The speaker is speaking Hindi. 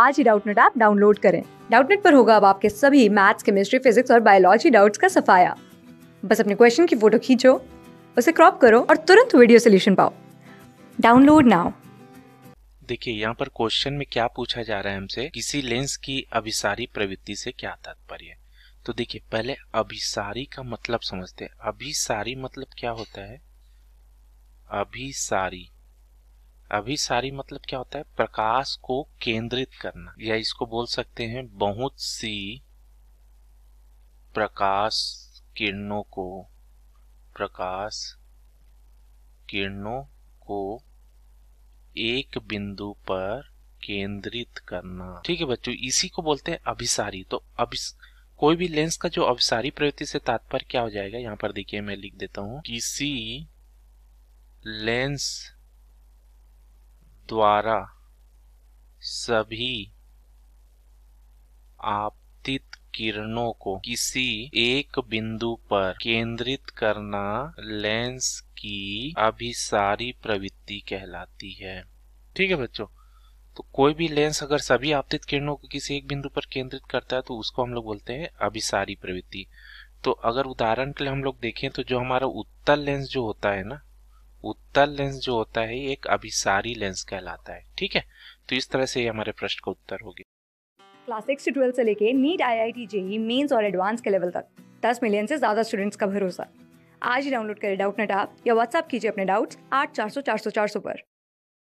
आज ही डाउटनेट ऐप डाउनलोड करें डाउटनेट पर होगा अब आपके सभी मैथ्स केमिस्ट्री फिजिक्स और बायोलॉजी डाउट्स का सफाया बस अपने क्वेश्चन की फोटो खींचो उसे क्रॉप करो और तुरंत वीडियो सोल्यूशन पाओ डाउनलोड नाउ देखिए यहाँ पर क्वेश्चन में क्या पूछा जा रहा है हमसे किसी लेंस की अभिसारी प्रवृत्ति से क्या तात्पर्य तो देखिए पहले अभिसारी का मतलब समझते हैं अभिसारी मतलब क्या होता है अभिसारी अभिसारी मतलब क्या होता है प्रकाश को केंद्रित करना या इसको बोल सकते हैं बहुत सी प्रकाश किरणों को प्रकाश किरणों को एक बिंदु पर केंद्रित करना ठीक है बच्चों इसी को बोलते हैं अभिसारी तो अभिस कोई भी लेंस का जो अभिसारी प्रवृत्ति से तात्पर्य क्या हो जाएगा यहां पर देखिए मैं लिख देता हूं किसी लेंस द्वारा सभी आपतित किरणों को किसी एक बिंदु पर केंद्रित करना लेंस की अभिसारी प्रवृत्ति कहलाती है ठीक है बच्चों तो कोई भी लेंस अगर सभी आपतित किरणों को किसी एक बिंदु पर केंद्रित करता है तो उसको हम लोग बोलते हैं अभिसारी प्रवृत्ति तो अगर उदाहरण के लिए हम लोग देखें तो जो हमारा उत्तल लेंस जो होता है ना उत्तल लेंस जो होता है एक अभिसारी लेंस कहलाता है ठीक है तो इस तरह से हमारे प्रश्न का उत्तर होगी क्लास सिक्स से ट्वेल्थ से लेके NEET I I T JEE Mains और एडवांस के लेवल तक दस मिलियन से ज्यादा स्टूडेंट्स का भरोसा आज ही डाउनलोड करें डाउट नेट आप या व्हाट्सअप कीजिए अपने डाउट्स आठ चार सौ चार सौ चार सौ पर